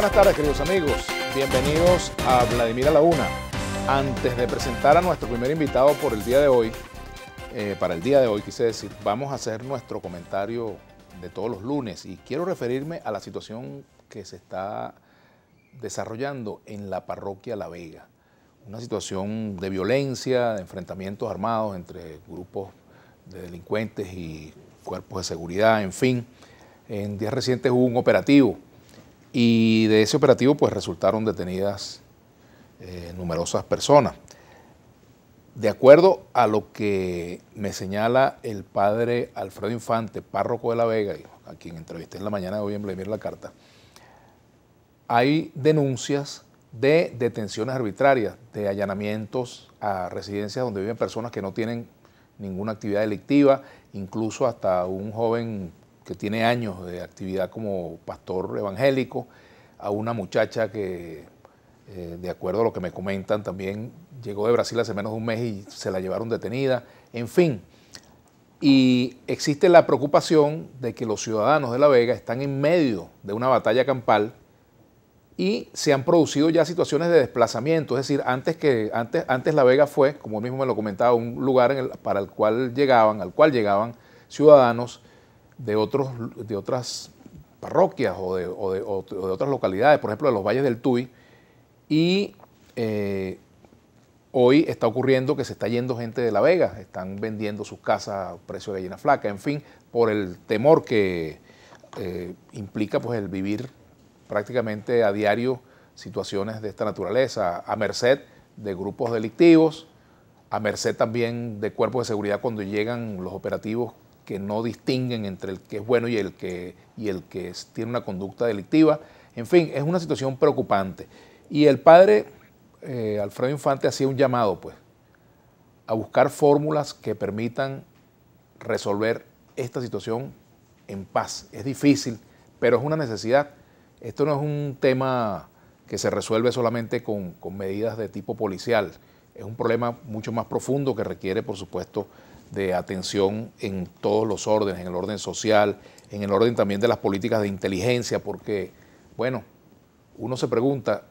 buenas tardes, queridos amigos. Bienvenidos a Vladimir a la Una. Antes de presentar a nuestro primer invitado por el día de hoy, eh, para el día de hoy quise decir, vamos a hacer nuestro comentario de todos los lunes y quiero referirme a la situación que se está desarrollando en la parroquia La Vega. Una situación de violencia, de enfrentamientos armados entre grupos de delincuentes y cuerpos de seguridad, en fin. En días recientes hubo un operativo y de ese operativo pues resultaron detenidas eh, numerosas personas. De acuerdo a lo que me señala el padre Alfredo Infante, párroco de La Vega, a quien entrevisté en la mañana de hoy en Blemir La Carta, hay denuncias de detenciones arbitrarias, de allanamientos a residencias donde viven personas que no tienen ninguna actividad delictiva, incluso hasta un joven que tiene años de actividad como pastor evangélico, a una muchacha que, eh, de acuerdo a lo que me comentan, también llegó de Brasil hace menos de un mes y se la llevaron detenida, en fin. Y existe la preocupación de que los ciudadanos de La Vega están en medio de una batalla campal y se han producido ya situaciones de desplazamiento, es decir, antes que antes, antes La Vega fue, como mismo me lo comentaba, un lugar para el cual llegaban, al cual llegaban ciudadanos de, otros, de otras parroquias o de, otras localidades, por ejemplo, de los valles del Tuy, y eh, hoy está ocurriendo que se está yendo gente de La Vega, están vendiendo sus casas a precio de gallina flaca, en fin, por el temor que eh, implica pues, el vivir prácticamente a diario situaciones de esta naturaleza, a merced de grupos delictivos, a merced también de cuerpos de seguridad cuando llegan los operativos que no distinguen entre el que es bueno y el que, y el que tiene una conducta delictiva. En fin, es una situación preocupante. Y el padre eh, Alfredo Infante hacía un llamado, pues, a buscar fórmulas que permitan resolver esta situación en paz. Es difícil, pero es una necesidad. Esto no es un tema que se resuelve solamente con, con medidas de tipo policial. Es un problema mucho más profundo que requiere, por supuesto, de atención en todos los órdenes, en el orden social, en el orden también de las políticas de inteligencia, porque, bueno, uno se pregunta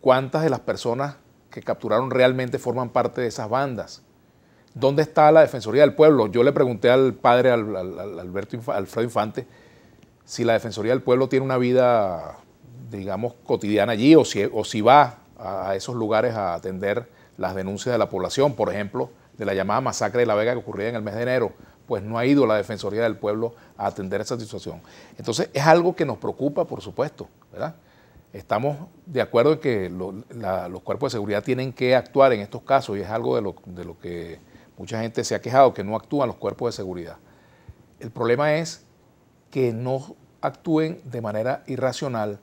cuántas de las personas que capturaron realmente forman parte de esas bandas. ¿Dónde está la Defensoría del Pueblo? Yo le pregunté al padre, al, Alberto Alfredo Infante, si la Defensoría del Pueblo tiene una vida, digamos, cotidiana allí o si, o si va a esos lugares a atender las denuncias de la población, por ejemplo de la llamada masacre de La Vega que ocurría en el mes de enero, pues no ha ido la Defensoría del Pueblo a atender esa situación. Entonces es algo que nos preocupa, por supuesto, ¿verdad? Estamos de acuerdo en que los cuerpos de seguridad tienen que actuar en estos casos y es algo de lo, de lo que mucha gente se ha quejado, que no actúan los cuerpos de seguridad. El problema es que no actúen de manera irracional,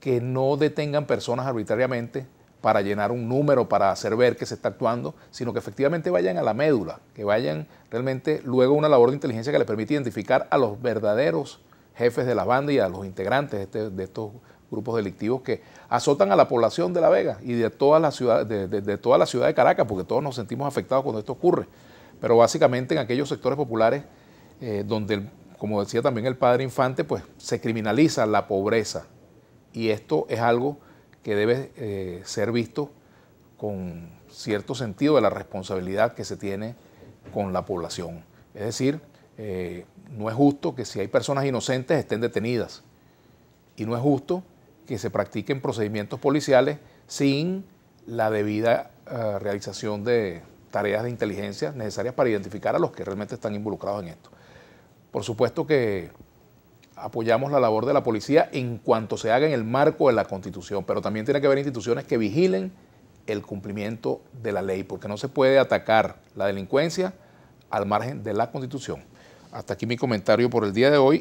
que no detengan personas arbitrariamente, para llenar un número, para hacer ver que se está actuando, sino que efectivamente vayan a la médula, que vayan realmente luego a una labor de inteligencia que les permite identificar a los verdaderos jefes de las bandas y a los integrantes este, de, estos grupos delictivos que azotan a la población de La Vega y de toda la ciudad de, toda la ciudad de Caracas, porque todos nos sentimos afectados cuando esto ocurre. Pero básicamente en aquellos sectores populares eh, donde, como decía también el padre Infante, pues se criminaliza la pobreza. Y esto es algo que debe eh, ser visto con cierto sentido de la responsabilidad que se tiene con la población. Es decir, eh, no es justo que si hay personas inocentes estén detenidas y no es justo que se practiquen procedimientos policiales sin la debida eh, realización de tareas de inteligencia necesarias para identificar a los que realmente están involucrados en esto. Por supuesto que apoyamos la labor de la policía en cuanto se haga en el marco de la Constitución, pero también tiene que haber instituciones que vigilen el cumplimiento de la ley, porque no se puede atacar la delincuencia al margen de la Constitución. Hasta aquí mi comentario por el día de hoy